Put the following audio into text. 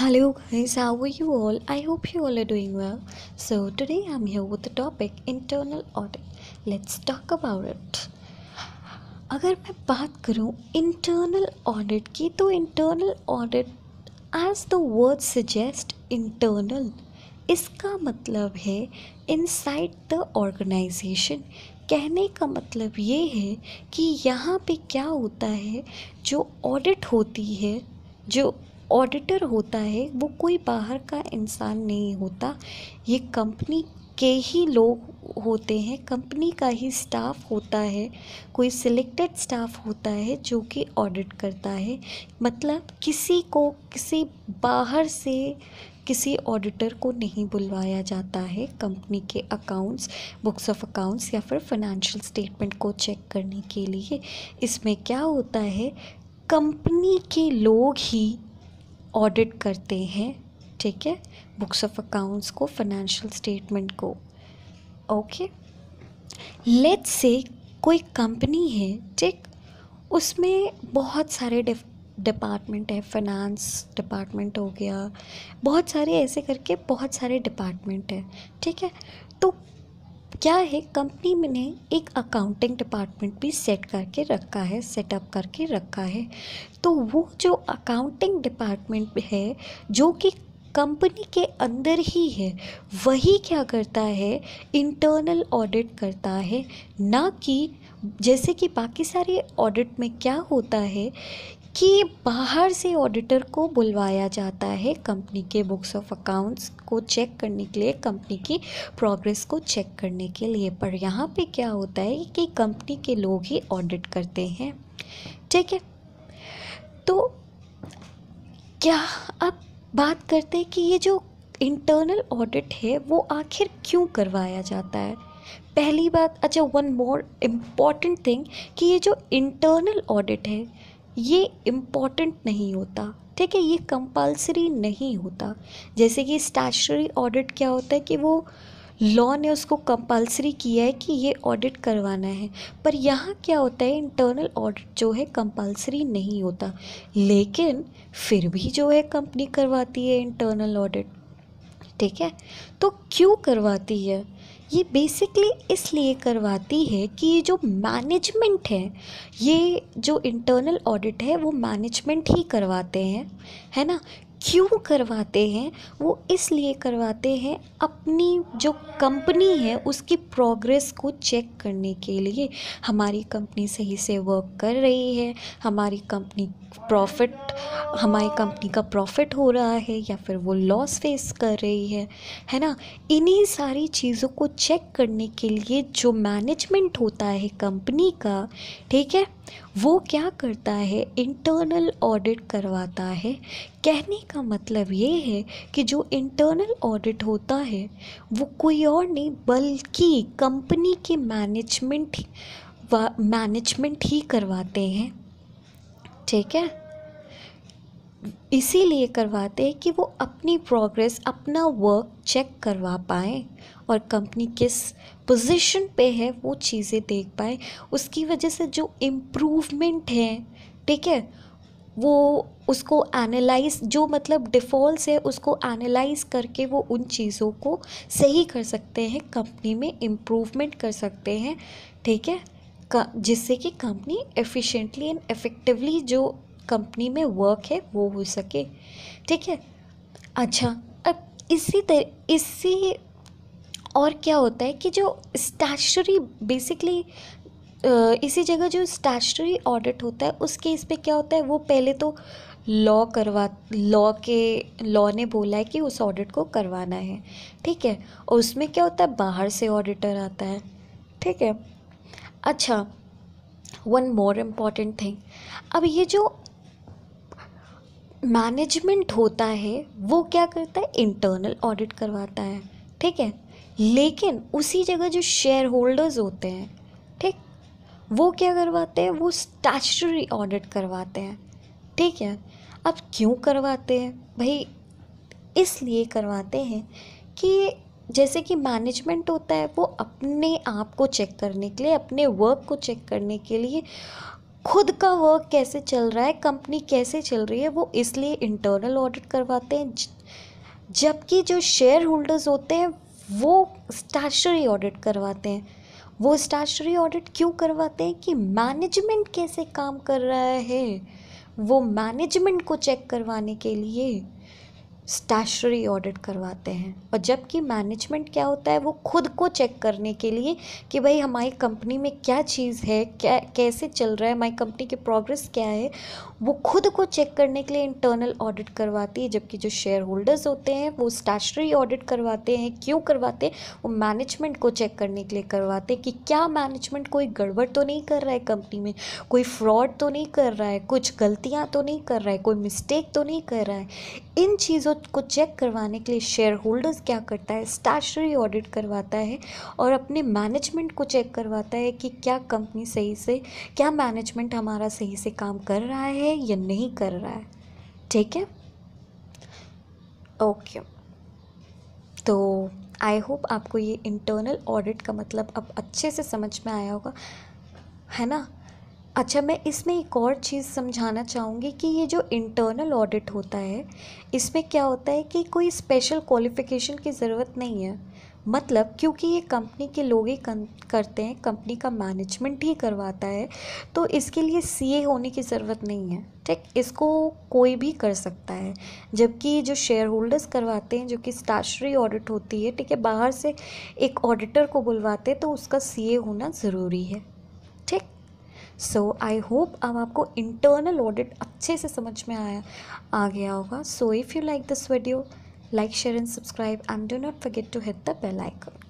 Hello guys, how are you all? I hope you all are doing well. So today I'm here with the topic internal audit. Let's talk about it. अगर मैं बात करूँ internal audit की तो internal audit as the word suggest internal इसका मतलब है inside the organization कहने का मतलब ये है कि यहाँ पे क्या होता है जो ऑडिट होती है जो ऑडिटर होता है वो कोई बाहर का इंसान नहीं होता ये कंपनी के ही लोग होते हैं कंपनी का ही स्टाफ होता है कोई सिलेक्टेड स्टाफ होता है जो कि ऑडिट करता है मतलब किसी को किसी बाहर से किसी ऑडिटर को नहीं बुलवाया जाता है कंपनी के अकाउंट्स बुक्स ऑफ अकाउंट्स या फिर फाइनेंशियल स्टेटमेंट को चेक करने के लिए इसमें क्या होता है कंपनी के लोग ही ऑडिट करते हैं ठीक है बुक्स ऑफ अकाउंट्स को फाइनेंशियल स्टेटमेंट को ओके लेट्स से कोई कंपनी है ठीक उसमें बहुत सारे डिपार्टमेंट है फाइनेंस डिपार्टमेंट हो गया बहुत सारे ऐसे करके बहुत सारे डिपार्टमेंट है ठीक है तो क्या है कंपनी ने एक अकाउंटिंग डिपार्टमेंट भी सेट करके रखा है सेटअप करके रखा है तो वो जो अकाउंटिंग डिपार्टमेंट है जो कि कंपनी के अंदर ही है वही क्या करता है इंटरनल ऑडिट करता है ना कि जैसे कि बाकी सारे ऑडिट में क्या होता है कि बाहर से ऑडिटर को बुलवाया जाता है कंपनी के बुक्स ऑफ अकाउंट्स को चेक करने के लिए कंपनी की प्रोग्रेस को चेक करने के लिए पर यहाँ पे क्या होता है कि कंपनी के लोग ही ऑडिट करते हैं ठीक है तो क्या अब बात करते हैं कि ये जो इंटरनल ऑडिट है वो आखिर क्यों करवाया जाता है पहली बात अच्छा वन मोर इम्पॉर्टेंट थिंग कि ये जो इंटरनल ऑडिट है ये इम्पॉर्टेंट नहीं होता ठीक है ये कंपलसरी नहीं होता जैसे कि स्टैचरी ऑडिट क्या होता है कि वो लॉ ने उसको कंपलसरी किया है कि ये ऑडिट करवाना है पर यहाँ क्या होता है इंटरनल ऑडिट जो है कंपलसरी नहीं होता लेकिन फिर भी जो है कंपनी करवाती है इंटरनल ऑडिट ठीक है तो क्यों करवाती है ये बेसिकली इसलिए करवाती है कि ये जो मैनेजमेंट है ये जो इंटरनल ऑडिट है वो मैनेजमेंट ही करवाते हैं है ना क्यों करवाते हैं वो इसलिए करवाते हैं अपनी जो कंपनी है उसकी प्रोग्रेस को चेक करने के लिए हमारी कंपनी सही से वर्क कर रही है हमारी कंपनी प्रॉफिट हमारी कंपनी का प्रॉफिट हो रहा है या फिर वो लॉस फेस कर रही है है ना इन्हीं सारी चीज़ों को चेक करने के लिए जो मैनेजमेंट होता है कंपनी का ठीक है वो क्या करता है इंटरनल ऑडिट करवाता है कहने का मतलब ये है कि जो इंटरनल ऑडिट होता है वो कोई और नहीं बल्कि कंपनी के मैनेजमेंट मैनेजमेंट ही करवाते हैं ठीक है इसीलिए करवाते हैं कि वो अपनी प्रोग्रेस अपना वर्क चेक करवा पाए और कंपनी किस पोजीशन पे है वो चीज़ें देख पाए उसकी वजह से जो इम्प्रूवमेंट है ठीक है वो उसको एनालाइज जो मतलब डिफ़ॉल्ट है उसको एनालाइज करके वो उन चीज़ों को सही कर सकते हैं कंपनी में इम्प्रूवमेंट कर सकते हैं ठीक है जिससे कि कंपनी एफिशिएंटली एंड इफ़ेक्टिवली जो कंपनी में वर्क है वो हो सके ठीक है अच्छा अब इसी तरह इसी और क्या होता है कि जो स्टैचरी बेसिकली इसी जगह जो स्टैचरी ऑडिट होता है उस केस पे क्या होता है वो पहले तो लॉ करवा लॉ के लॉ ने बोला है कि उस ऑडिट को करवाना है ठीक है और उसमें क्या होता है बाहर से ऑडिटर आता है ठीक है अच्छा वन मोर इम्पॉर्टेंट थिंग अब ये जो मैनेजमेंट होता है वो क्या करता है इंटरनल ऑडिट करवाता है ठीक है लेकिन उसी जगह जो शेयर होल्डर्स होते हैं वो क्या करवाते हैं वो स्टैचरी ऑडिट करवाते हैं ठीक है अब क्यों करवाते हैं भाई इसलिए करवाते हैं कि जैसे कि मैनेजमेंट होता है वो अपने आप को चेक करने के लिए अपने वर्क को चेक करने के लिए खुद का वर्क कैसे चल रहा है कंपनी कैसे चल रही है वो इसलिए इंटरनल ऑडिट करवाते हैं जबकि जो शेयर होल्डर्स होते हैं वो स्टैचरी ऑडिट करवाते हैं वो स्टैचरी ऑडिट क्यों करवाते हैं कि मैनेजमेंट कैसे काम कर रहा है वो मैनेजमेंट को चेक करवाने के लिए स्टैशरी ऑडिट करवाते हैं और जबकि मैनेजमेंट क्या होता है वो खुद को चेक करने के लिए कि भाई हमारी कंपनी में क्या चीज़ है क्या कैसे चल रहा है हमारी कंपनी की प्रोग्रेस क्या है वो खुद को चेक करने के लिए इंटरनल ऑडिट करवाती है जबकि जो शेयर होल्डर्स होते हैं वो स्टैशरी ऑडिट करवाते हैं क्यों करवाते हैं वो मैनेजमेंट को चेक करने के लिए करवाते हैं कि क्या मैनेजमेंट कोई गड़बड़ तो नहीं कर रहा है कंपनी में कोई फ्रॉड तो नहीं कर रहा है कुछ गलतियाँ तो नहीं कर रहा है कोई मिस्टेक तो नहीं कर रहा है इन चीज़ों को चेक करवाने के लिए शेयर होल्डर्स क्या करता है स्टैचरी ऑडिट करवाता है और अपने मैनेजमेंट को चेक करवाता है कि क्या कंपनी सही से क्या मैनेजमेंट हमारा सही से काम कर रहा है या नहीं कर रहा है ठीक है ओके तो आई होप आपको ये इंटरनल ऑडिट का मतलब अब अच्छे से समझ में आया होगा है ना अच्छा मैं इसमें एक और चीज़ समझाना चाहूँगी कि ये जो इंटरनल ऑडिट होता है इसमें क्या होता है कि कोई स्पेशल क्वालिफ़िकेशन की ज़रूरत नहीं है मतलब क्योंकि ये कंपनी के लोग ही करते हैं कंपनी का मैनेजमेंट ही करवाता है तो इसके लिए सीए होने की ज़रूरत नहीं है ठीक इसको कोई भी कर सकता है जबकि जो शेयर होल्डर्स करवाते हैं जो कि स्टाशरी ऑडिट होती है ठीक है बाहर से एक ऑडिटर को बुलवाते हैं तो उसका सीए होना ज़रूरी है ठीक सो आई होप अब आपको इंटरनल ऑडिट अच्छे से समझ में आया आ गया होगा so if you like this video like share and subscribe and do not forget to hit the bell icon